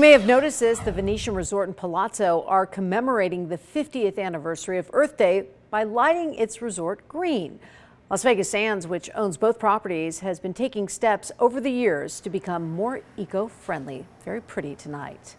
You may have noticed this. The Venetian Resort and Palazzo are commemorating the 50th anniversary of Earth Day by lighting its resort green. Las Vegas Sands, which owns both properties, has been taking steps over the years to become more eco-friendly. Very pretty tonight.